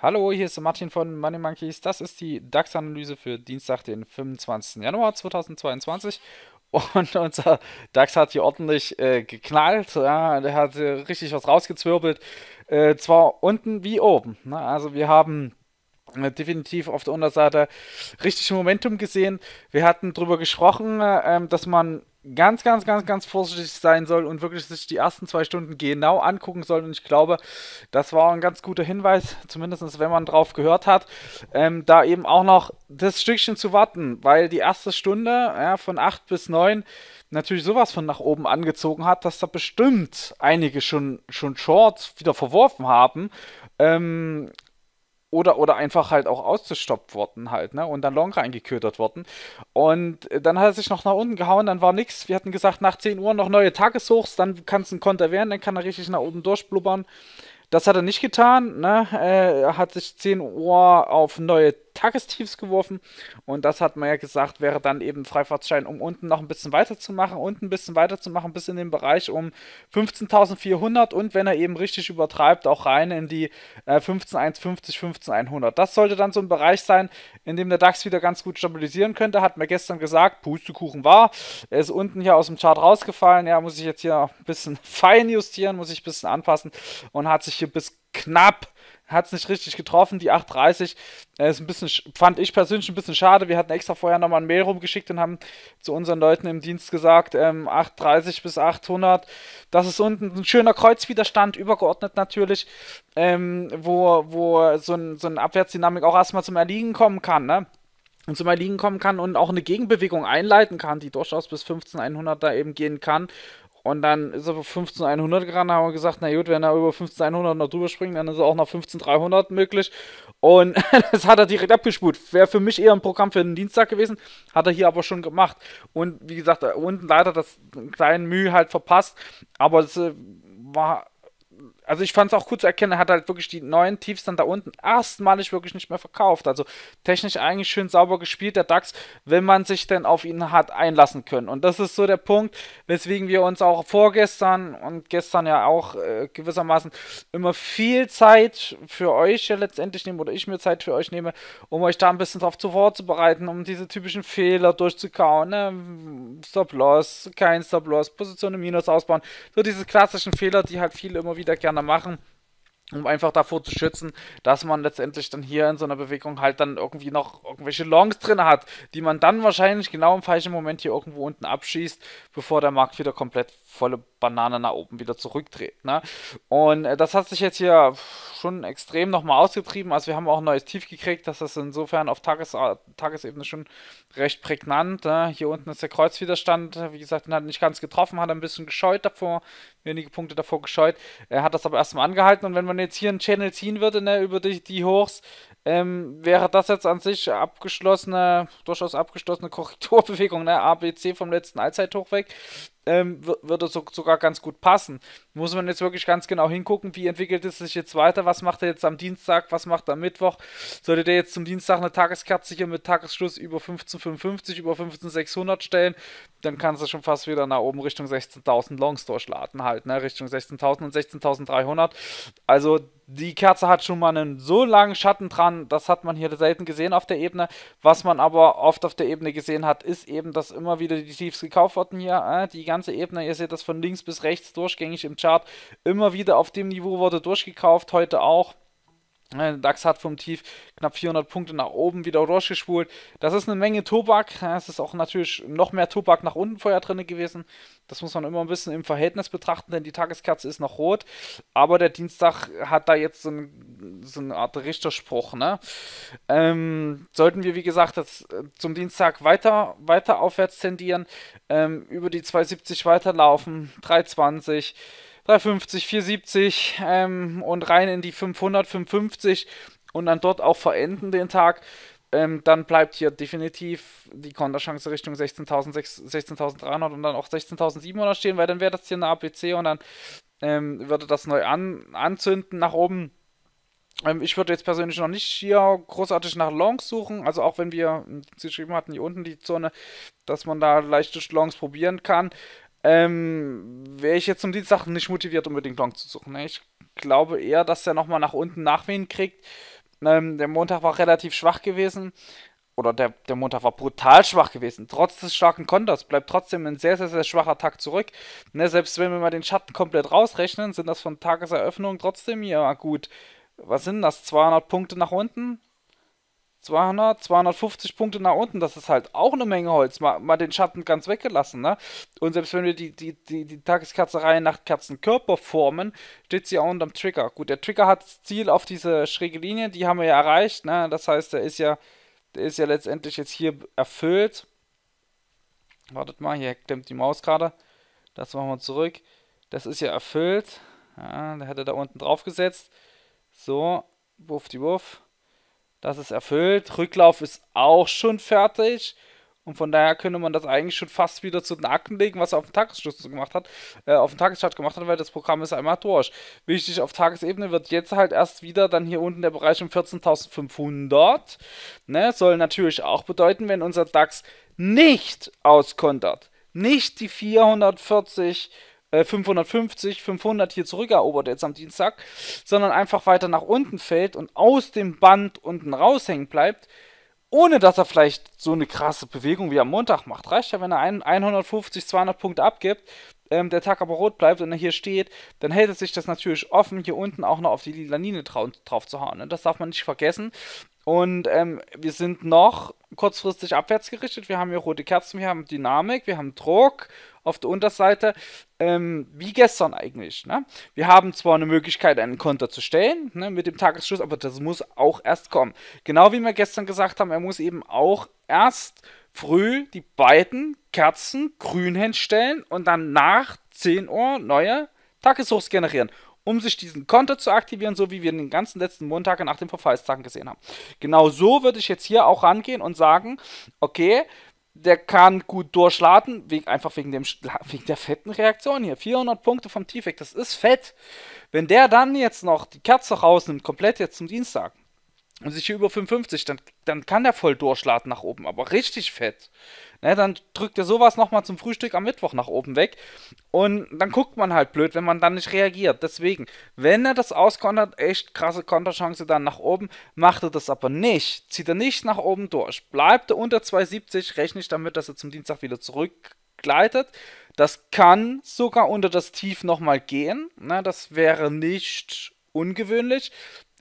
Hallo, hier ist Martin von Money Monkeys. Das ist die DAX-Analyse für Dienstag, den 25. Januar 2022. Und unser DAX hat hier ordentlich äh, geknallt. Ja, der hat äh, richtig was rausgezwirbelt. Äh, zwar unten wie oben. Ne? Also wir haben äh, definitiv auf der Unterseite richtig Momentum gesehen. Wir hatten darüber gesprochen, äh, ähm, dass man ganz, ganz, ganz, ganz vorsichtig sein soll und wirklich sich die ersten zwei Stunden genau angucken soll. Und ich glaube, das war ein ganz guter Hinweis, zumindest wenn man drauf gehört hat, ähm, da eben auch noch das Stückchen zu warten, weil die erste Stunde ja, von 8 bis 9 natürlich sowas von nach oben angezogen hat, dass da bestimmt einige schon, schon Shorts wieder verworfen haben. Ähm, oder, oder einfach halt auch ausgestoppt worden halt, ne? Und dann long reingeködert worden. Und äh, dann hat er sich noch nach unten gehauen, dann war nix. Wir hatten gesagt, nach 10 Uhr noch neue Tageshochs, dann kann es ein Konter werden, dann kann er richtig nach oben durchblubbern. Das hat er nicht getan, ne? Äh, er hat sich 10 Uhr auf neue Tagestiefs geworfen. Und das hat man ja gesagt, wäre dann eben Freifahrtschein, um unten noch ein bisschen weiterzumachen, unten ein bisschen weiterzumachen, bis in den Bereich um 15.400 und wenn er eben richtig übertreibt, auch rein in die äh, 15.150, 15.100. Das sollte dann so ein Bereich sein, in dem der DAX wieder ganz gut stabilisieren könnte. Hat mir gestern gesagt, Pustekuchen war. Er ist unten hier aus dem Chart rausgefallen. Ja, muss ich jetzt hier ein bisschen fein justieren, muss ich ein bisschen anpassen und hat sich hier bis knapp hat es nicht richtig getroffen, die 8.30. Äh, ist ein bisschen, fand ich persönlich ein bisschen schade. Wir hatten extra vorher nochmal ein Mail rumgeschickt und haben zu unseren Leuten im Dienst gesagt, ähm, 8.30 bis 800. Das ist unten ein schöner Kreuzwiderstand, übergeordnet natürlich, ähm, wo, wo so, ein, so eine Abwärtsdynamik auch erstmal zum Erliegen kommen kann, ne? und zum Erliegen kommen kann und auch eine Gegenbewegung einleiten kann, die durchaus bis 15.100 da eben gehen kann und dann ist er auf 15100 gerannt, haben wir gesagt, na gut, wenn er über 15100 noch drüber springt, dann ist er auch noch 15300 möglich. Und das hat er direkt abgespult. Wäre für mich eher ein Programm für den Dienstag gewesen, hat er hier aber schon gemacht. Und wie gesagt, unten leider das kleinen Mühe halt verpasst, aber es äh, war also ich fand es auch gut zu erkennen, er hat halt wirklich die neuen Tiefs dann da unten erstmalig wirklich nicht mehr verkauft. Also technisch eigentlich schön sauber gespielt, der DAX, wenn man sich denn auf ihn hat einlassen können. Und das ist so der Punkt, weswegen wir uns auch vorgestern und gestern ja auch äh, gewissermaßen immer viel Zeit für euch ja letztendlich nehmen oder ich mir Zeit für euch nehme, um euch da ein bisschen drauf zu vorzubereiten, um diese typischen Fehler durchzukauen. Ne? Stop-Loss, kein Stop-Loss, Position im Minus ausbauen. So diese klassischen Fehler, die halt viele immer wieder gerne da machen, um einfach davor zu schützen, dass man letztendlich dann hier in so einer Bewegung halt dann irgendwie noch irgendwelche Longs drin hat, die man dann wahrscheinlich genau im falschen Moment hier irgendwo unten abschießt, bevor der Markt wieder komplett volle Banane nach oben wieder zurückdreht. Ne? Und äh, das hat sich jetzt hier schon extrem nochmal ausgetrieben. Also wir haben auch ein neues Tief gekriegt. Das ist insofern auf Tages äh, Tagesebene schon recht prägnant. Ne? Hier unten ist der Kreuzwiderstand. Wie gesagt, den hat nicht ganz getroffen, hat ein bisschen gescheut davor, wenige Punkte davor gescheut. Er hat das aber erstmal angehalten. Und wenn man jetzt hier einen Channel ziehen würde, ne, über die, die Hochs, ähm, wäre das jetzt an sich abgeschlossene, durchaus abgeschlossene Korrekturbewegung, ne? ABC vom letzten Allzeithoch weg ähm, würde so, sogar ganz gut passen. Muss man jetzt wirklich ganz genau hingucken, wie entwickelt es sich jetzt weiter, was macht er jetzt am Dienstag, was macht er am Mittwoch. Sollte der jetzt zum Dienstag eine Tageskerze hier mit Tagesschluss über 15,55, über 15,600 stellen, dann kannst du schon fast wieder nach oben Richtung 16.000 Longs durchschlagen halt, ne? Richtung 16.000 und 16.300. Also die Kerze hat schon mal einen so langen Schatten dran, das hat man hier selten gesehen auf der Ebene. Was man aber oft auf der Ebene gesehen hat, ist eben, dass immer wieder die Tiefs gekauft wurden hier, äh, die ganzen ganze Ebene. Ihr seht das von links bis rechts durchgängig im Chart. Immer wieder auf dem Niveau wurde durchgekauft, heute auch. Ne, DAX hat vom Tief knapp 400 Punkte nach oben wieder durchgespult. Das ist eine Menge Tobak. Es ist auch natürlich noch mehr Tobak nach unten vorher drin gewesen. Das muss man immer ein bisschen im Verhältnis betrachten, denn die Tageskerze ist noch rot. Aber der Dienstag hat da jetzt so, ein, so eine Art Richterspruch. Ne? Ähm, sollten wir, wie gesagt, das, äh, zum Dienstag weiter, weiter aufwärts tendieren, ähm, über die 270 weiterlaufen, 320. 350, 470 ähm, und rein in die 500, 550 und dann dort auch verenden den Tag, ähm, dann bleibt hier definitiv die Konterchance Richtung 16.300 und dann auch 16.700 stehen, weil dann wäre das hier eine APC und dann ähm, würde das neu an, anzünden nach oben. Ähm, ich würde jetzt persönlich noch nicht hier großartig nach Longs suchen, also auch wenn wir äh, geschrieben hatten, hier unten die Zone, dass man da leichte Longs probieren kann ähm, wäre ich jetzt um die Sachen nicht motiviert, unbedingt Long zu suchen. Ne? Ich glaube eher, dass er nochmal nach unten Nachwehen kriegt. Ähm, der Montag war relativ schwach gewesen. Oder der, der Montag war brutal schwach gewesen. Trotz des starken Konters bleibt trotzdem ein sehr, sehr, sehr schwacher Tag zurück. Ne, selbst wenn wir mal den Schatten komplett rausrechnen, sind das von Tageseröffnung trotzdem ja gut. Was sind das? 200 Punkte nach unten? 200, 250 Punkte nach unten, das ist halt auch eine Menge Holz. Mal, mal den Schatten ganz weggelassen, ne? Und selbst wenn wir die, die, die, die Tageskatzerei nach Katzenkörper formen, steht sie auch unterm Trigger. Gut, der Trigger hat das Ziel auf diese schräge Linie, die haben wir ja erreicht, ne? Das heißt, der ist ja, der ist ja letztendlich jetzt hier erfüllt. Wartet mal, hier klemmt die Maus gerade. Das machen wir zurück. Das ist ja erfüllt. Ja, da hat er da unten drauf gesetzt. So, wuff die Wuff. Das ist erfüllt. Rücklauf ist auch schon fertig. Und von daher könnte man das eigentlich schon fast wieder zu den Akten legen, was er auf den Tagesschluss gemacht hat, äh, auf den Tagesstart gemacht hat, weil das Programm ist einmal durch. Wichtig auf Tagesebene wird jetzt halt erst wieder dann hier unten der Bereich um 14.500. Ne, soll natürlich auch bedeuten, wenn unser DAX nicht auskontert, nicht die 440 550, äh, 500 hier zurückerobert jetzt am Dienstag, sondern einfach weiter nach unten fällt und aus dem Band unten raushängen bleibt, ohne dass er vielleicht so eine krasse Bewegung wie am Montag macht. Reicht ja, wenn er 150, 200 Punkte abgibt, ähm, der Tag aber rot bleibt und er hier steht, dann hält es sich das natürlich offen, hier unten auch noch auf die Lilanine trau- drauf zu hauen. Ne? Das darf man nicht vergessen. Und ähm, wir sind noch kurzfristig abwärts gerichtet. Wir haben hier rote Kerzen, wir haben Dynamik, wir haben Druck auf der Unterseite, ähm, wie gestern eigentlich. Ne? Wir haben zwar eine Möglichkeit, einen Konter zu stellen ne, mit dem Tagesschluss, aber das muss auch erst kommen. Genau wie wir gestern gesagt haben, er muss eben auch erst früh die beiden Kerzen grün hinstellen und dann nach 10 Uhr neue Tageshochs generieren um sich diesen Konter zu aktivieren, so wie wir den ganzen letzten Montag nach den Verfallstagen gesehen haben. Genau so würde ich jetzt hier auch rangehen und sagen, okay, der kann gut durchladen, wegen, einfach wegen, dem, wegen der fetten Reaktion hier. 400 Punkte vom T-Fake, das ist fett. Wenn der dann jetzt noch die Kerze rausnimmt, komplett jetzt zum Dienstag, und sich hier über 55, dann, dann kann der voll durchladen nach oben, aber richtig fett. Ne, dann drückt er sowas nochmal zum Frühstück am Mittwoch nach oben weg. Und dann guckt man halt blöd, wenn man dann nicht reagiert. Deswegen, wenn er das auskontert, echt krasse Konterchance dann nach oben, macht er das aber nicht. Zieht er nicht nach oben durch. Bleibt er unter 2,70, rechne ich damit, dass er zum Dienstag wieder zurückgleitet. Das kann sogar unter das Tief nochmal gehen. Ne, das wäre nicht ungewöhnlich.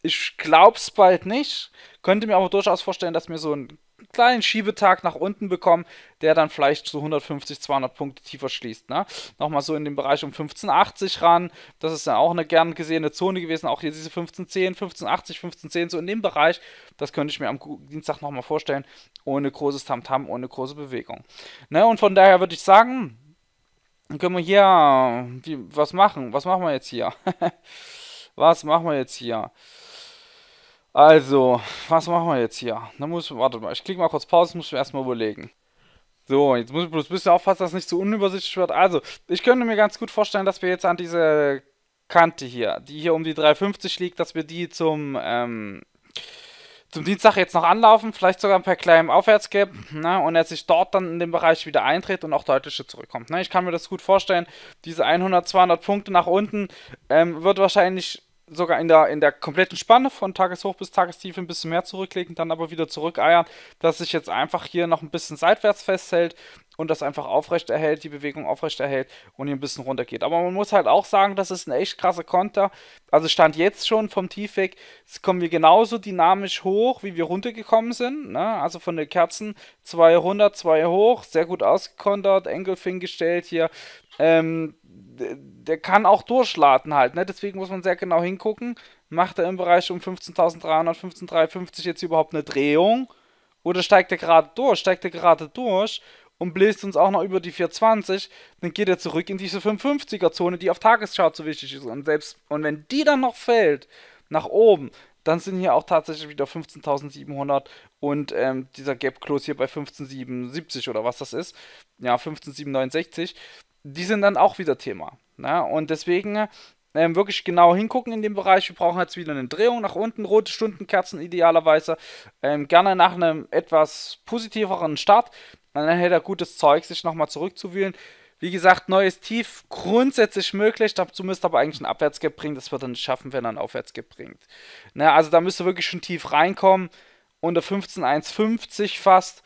Ich glaub's bald nicht. Könnte mir aber durchaus vorstellen, dass wir so einen kleinen Schiebetag nach unten bekommen, der dann vielleicht so 150, 200 Punkte tiefer schließt. Ne? Nochmal so in den Bereich um 1580 ran. Das ist ja auch eine gern gesehene Zone gewesen. Auch hier diese 1510, 1580, 1510, so in dem Bereich. Das könnte ich mir am Dienstag nochmal vorstellen. Ohne großes Tamtam, -Tam, ohne große Bewegung. Ne? Und von daher würde ich sagen, können wir hier äh, was machen. Was machen wir jetzt hier? was machen wir jetzt hier? Also, was machen wir jetzt hier? Da muss, warte mal, ich klicke mal kurz Pause, muss ich mir erstmal überlegen. So, jetzt muss ich bloß ein bisschen aufpassen, dass es nicht zu so unübersichtlich wird. Also, ich könnte mir ganz gut vorstellen, dass wir jetzt an diese Kante hier, die hier um die 350 liegt, dass wir die zum, ähm, zum Dienstag jetzt noch anlaufen, vielleicht sogar per kleinem Aufwärtsgap, ne, und er sich dort dann in den Bereich wieder eintritt und auch deutlicher zurückkommt. Ne. Ich kann mir das gut vorstellen, diese 100, 200 Punkte nach unten ähm, wird wahrscheinlich sogar in der, in der kompletten Spanne von Tageshoch bis Tagestief ein bisschen mehr zurücklegen, dann aber wieder zurückeiern, dass sich jetzt einfach hier noch ein bisschen seitwärts festhält und das einfach aufrecht erhält, die Bewegung aufrecht erhält und hier ein bisschen runter geht. Aber man muss halt auch sagen, das ist ein echt krasser Konter. Also stand jetzt schon vom Tief weg, kommen wir genauso dynamisch hoch, wie wir runtergekommen sind. Ne? Also von den Kerzen 200, 2 hoch, sehr gut ausgekontert, Engelfing gestellt hier. Ähm, der kann auch durchschlaten halt. Ne? Deswegen muss man sehr genau hingucken. Macht er im Bereich um 15.300, 15.350 jetzt überhaupt eine Drehung? Oder steigt er gerade durch? Steigt er gerade durch und bläst uns auch noch über die 420, dann geht er zurück in diese 550er-Zone, die auf Tageschart so wichtig ist. Und selbst, und wenn die dann noch fällt, nach oben, dann sind hier auch tatsächlich wieder 15.700 und ähm, dieser Gap Close hier bei 15.77 oder was das ist. Ja, 15.769. Die sind dann auch wieder Thema. Ne? Und deswegen ähm, wirklich genau hingucken in dem Bereich. Wir brauchen jetzt wieder eine Drehung nach unten, rote Stundenkerzen idealerweise. Ähm, gerne nach einem etwas positiveren Start. Dann hätte er gutes Zeug, sich nochmal zurückzuwühlen. Wie gesagt, neues Tief grundsätzlich möglich. Dazu müsste aber eigentlich ein Abwärtsgap bringen. Das wird er nicht schaffen, wenn er ein Aufwärtsgap bringt. Ne, also da müsste wirklich schon tief reinkommen. Unter 15,150 fast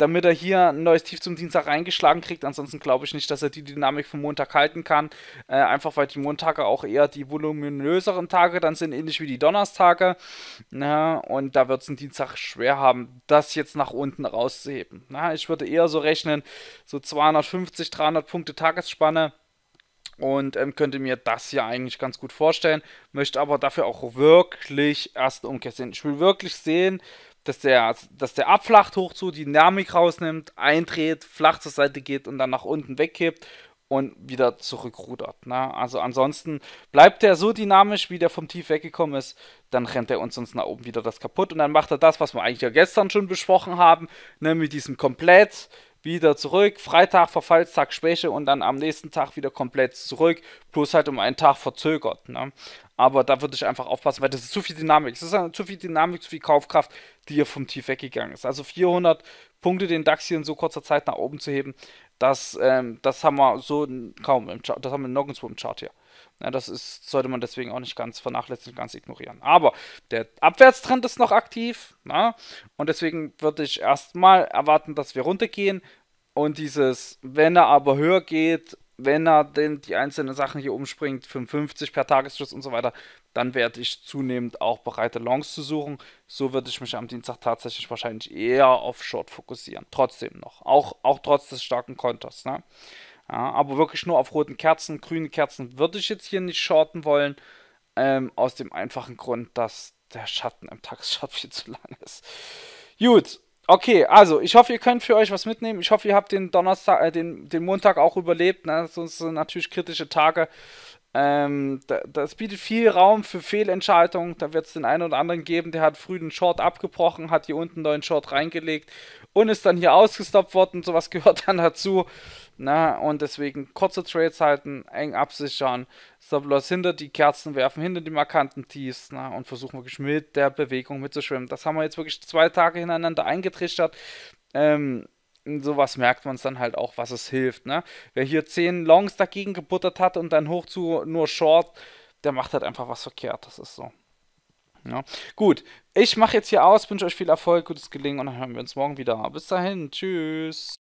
damit er hier ein neues Tief zum Dienstag reingeschlagen kriegt. Ansonsten glaube ich nicht, dass er die Dynamik vom Montag halten kann. Äh, einfach weil die Montage auch eher die voluminöseren Tage dann sind, ähnlich wie die Donnerstage. Na, und da wird es einen Dienstag schwer haben, das jetzt nach unten rauszuheben. Na, ich würde eher so rechnen, so 250, 300 Punkte Tagesspanne und ähm, könnte mir das hier eigentlich ganz gut vorstellen, möchte aber dafür auch wirklich erst sehen. Ich will wirklich sehen, dass der, dass der abflacht hoch zu, die Dynamik rausnimmt, eindreht, flach zur Seite geht und dann nach unten wegkippt und wieder zurückrudert. Ne? Also ansonsten bleibt der so dynamisch, wie der vom Tief weggekommen ist, dann rennt er uns sonst nach oben wieder das kaputt und dann macht er das, was wir eigentlich ja gestern schon besprochen haben, ne, mit diesem komplett wieder zurück, Freitag, Verfallstag, Schwäche und dann am nächsten Tag wieder komplett zurück, plus halt um einen Tag verzögert. Ne? Aber da würde ich einfach aufpassen, weil das ist zu viel Dynamik. Es ist zu viel Dynamik, zu viel Kaufkraft, die hier vom Tief weggegangen ist. Also 400 Punkte den DAX hier in so kurzer Zeit nach oben zu heben, das, ähm, das haben wir so kaum im Chart, das haben wir nirgendwo im Chart hier. Ja, das ist, sollte man deswegen auch nicht ganz vernachlässigen, ganz ignorieren. Aber der Abwärtstrend ist noch aktiv. Na? Und deswegen würde ich erstmal erwarten, dass wir runtergehen. Und dieses, wenn er aber höher geht, wenn er denn die einzelnen Sachen hier umspringt, 55 per Tagesschluss und so weiter, dann werde ich zunehmend auch bereite Longs zu suchen. So würde ich mich am Dienstag tatsächlich wahrscheinlich eher auf Short fokussieren. Trotzdem noch. Auch, auch trotz des starken Konters. Ne? Ja, aber wirklich nur auf roten Kerzen, grüne Kerzen würde ich jetzt hier nicht shorten wollen. Ähm, aus dem einfachen Grund, dass der Schatten im Tagesshop viel zu lang ist. Gut, okay, also ich hoffe, ihr könnt für euch was mitnehmen. Ich hoffe, ihr habt den Donnerstag, äh, den, den Montag auch überlebt. Ne? Sonst sind natürlich kritische Tage. Ähm, da, das bietet viel Raum für Fehlentscheidungen. Da wird es den einen oder anderen geben, der hat früh den Short abgebrochen, hat hier unten einen neuen Short reingelegt und ist dann hier ausgestoppt worden. Sowas gehört dann dazu. Na, ne? und deswegen kurze Trades halten, eng absichern, Subloss hinter die Kerzen werfen, hinter die markanten Tees na, ne? und versuchen wirklich mit der Bewegung mitzuschwimmen. Das haben wir jetzt wirklich zwei Tage hintereinander eingetrichtert. Ähm, sowas merkt man es dann halt auch, was es hilft. Ne? Wer hier 10 Longs dagegen gebuttert hat und dann hoch zu nur Short, der macht halt einfach was verkehrt. Das ist so. Ja. Gut, ich mache jetzt hier aus, wünsche euch viel Erfolg, gutes Gelingen und dann hören wir uns morgen wieder. Bis dahin, tschüss.